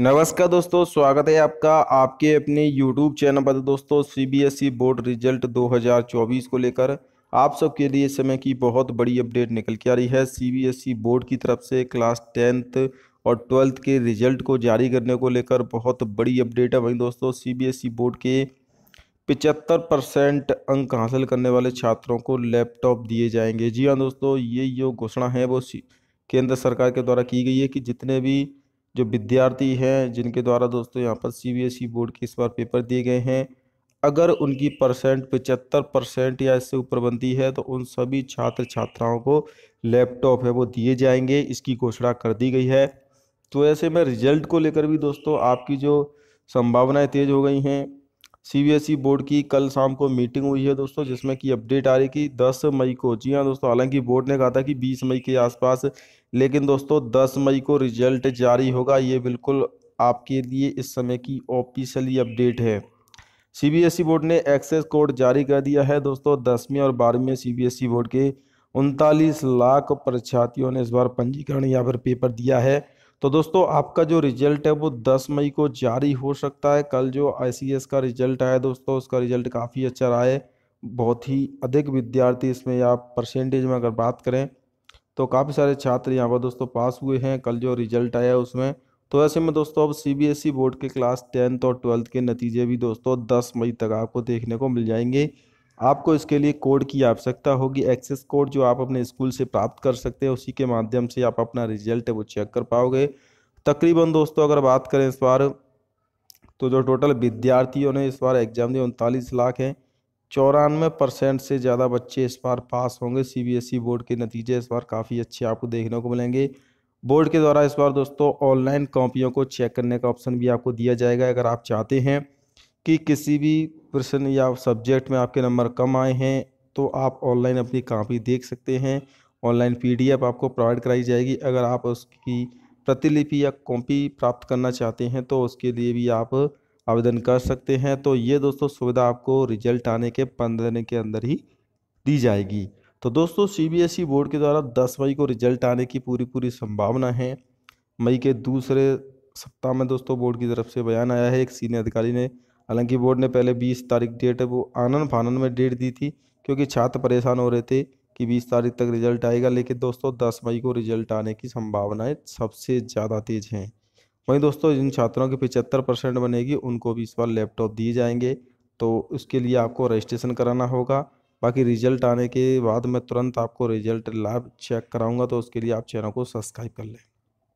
नमस्कार दोस्तों स्वागत है आपका आपके अपने यूट्यूब चैनल पर दोस्तों सीबीएसई बोर्ड रिजल्ट 2024 को लेकर आप सबके लिए इस समय की बहुत बड़ी अपडेट निकल के आ रही है सीबीएसई बोर्ड e की तरफ से क्लास टेंथ और ट्वेल्थ के रिजल्ट को जारी करने को लेकर बहुत बड़ी अपडेट है वहीं दोस्तों सीबीएसई बोर्ड e के पिचहत्तर परसेंट अंक हासिल करने वाले छात्रों को लैपटॉप दिए जाएंगे जी हाँ दोस्तों ये जो घोषणा है वो केंद्र सरकार के द्वारा की गई है कि जितने भी जो विद्यार्थी हैं जिनके द्वारा दोस्तों यहाँ पर सीबीएसई e बोर्ड के इस बार पेपर दिए गए हैं अगर उनकी परसेंट पचहत्तर परसेंट या इससे ऊपर बनती है तो उन सभी छात्र छात्राओं को लैपटॉप है वो दिए जाएंगे इसकी घोषणा कर दी गई है तो ऐसे में रिजल्ट को लेकर भी दोस्तों आपकी जो संभावनाएं तेज़ हो गई हैं सीबीएसई e बोर्ड की कल शाम को मीटिंग हुई है दोस्तों जिसमें कि अपडेट आ रही कि 10 मई को जी हाँ दोस्तों हालांकि बोर्ड ने कहा था कि 20 मई के आसपास लेकिन दोस्तों 10 मई को रिजल्ट जारी होगा ये बिल्कुल आपके लिए इस समय की ऑफिशियली अपडेट है सीबीएसई e बोर्ड ने एक्सेस कोड जारी कर दिया है दोस्तों दसवीं और बारहवीं सी e बोर्ड के उनतालीस लाख परीक्षार्थियों ने इस बार पंजीकरण या फिर पेपर दिया है तो दोस्तों आपका जो रिजल्ट है वो 10 मई को जारी हो सकता है कल जो आई का रिजल्ट आया दोस्तों उसका रिजल्ट काफ़ी अच्छा रहा है बहुत ही अधिक विद्यार्थी इसमें या परसेंटेज में अगर बात करें तो काफ़ी सारे छात्र यहाँ पर दोस्तों पास हुए हैं कल जो रिजल्ट आया उसमें तो ऐसे में दोस्तों अब ई e बोर्ड के क्लास टेंथ और ट्वेल्थ के नतीजे भी दोस्तों दस मई तक आपको देखने को मिल जाएंगे आपको इसके लिए कोड की आवश्यकता होगी एक्सेस कोड जो आप अपने स्कूल से प्राप्त कर सकते हैं उसी के माध्यम से आप अपना रिजल्ट है वो चेक कर पाओगे तकरीबन दोस्तों अगर बात करें इस बार तो जो टोटल विद्यार्थियों ने इस बार एग्ज़ाम दिए उनतालीस लाख हैं चौरानवे परसेंट से ज़्यादा बच्चे इस बार पास होंगे सीबीएसई बोर्ड के नतीजे इस बार काफ़ी अच्छे आपको देखने को मिलेंगे बोर्ड के द्वारा इस बार दोस्तों ऑनलाइन कॉपियों को चेक करने का ऑप्शन भी आपको दिया जाएगा अगर आप चाहते हैं कि किसी भी प्रश्न या सब्जेक्ट में आपके नंबर कम आए हैं तो आप ऑनलाइन अपनी कापी देख सकते हैं ऑनलाइन पीडीएफ आपको प्रोवाइड कराई जाएगी अगर आप उसकी प्रतिलिपि या कॉपी प्राप्त करना चाहते हैं तो उसके लिए भी आप आवेदन कर सकते हैं तो ये दोस्तों सुविधा आपको रिजल्ट आने के पंद्रह दिन के अंदर ही दी जाएगी तो दोस्तों सीबीएसई e बोर्ड के द्वारा दस मई को रिजल्ट आने की पूरी पूरी संभावना है मई के दूसरे सप्ताह में दोस्तों बोर्ड की तरफ से बयान आया है एक सीनियर अधिकारी ने हालांकि बोर्ड ने पहले बीस तारीख डेट वो आनन फानन में डेट दी थी क्योंकि छात्र परेशान हो रहे थे कि बीस तारीख तक रिजल्ट आएगा लेकिन दोस्तों दस मई को रिजल्ट आने की संभावनाएँ सबसे ज़्यादा तेज़ हैं वहीं दोस्तों जिन छात्रों की पिचहत्तर परसेंट बनेगी उनको भी इस बार लैपटॉप दिए जाएंगे तो उसके लिए आपको रजिस्ट्रेशन कराना होगा बाकी रिजल्ट आने के बाद मैं तुरंत आपको रिजल्ट लाइव चेक कराऊंगा तो उसके लिए आप चैनल को सब्सक्राइब कर लें